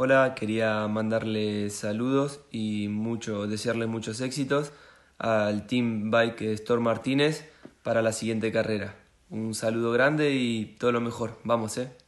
Hola, quería mandarle saludos y mucho, desearles muchos éxitos al Team Bike Store Martínez para la siguiente carrera. Un saludo grande y todo lo mejor. Vamos, eh.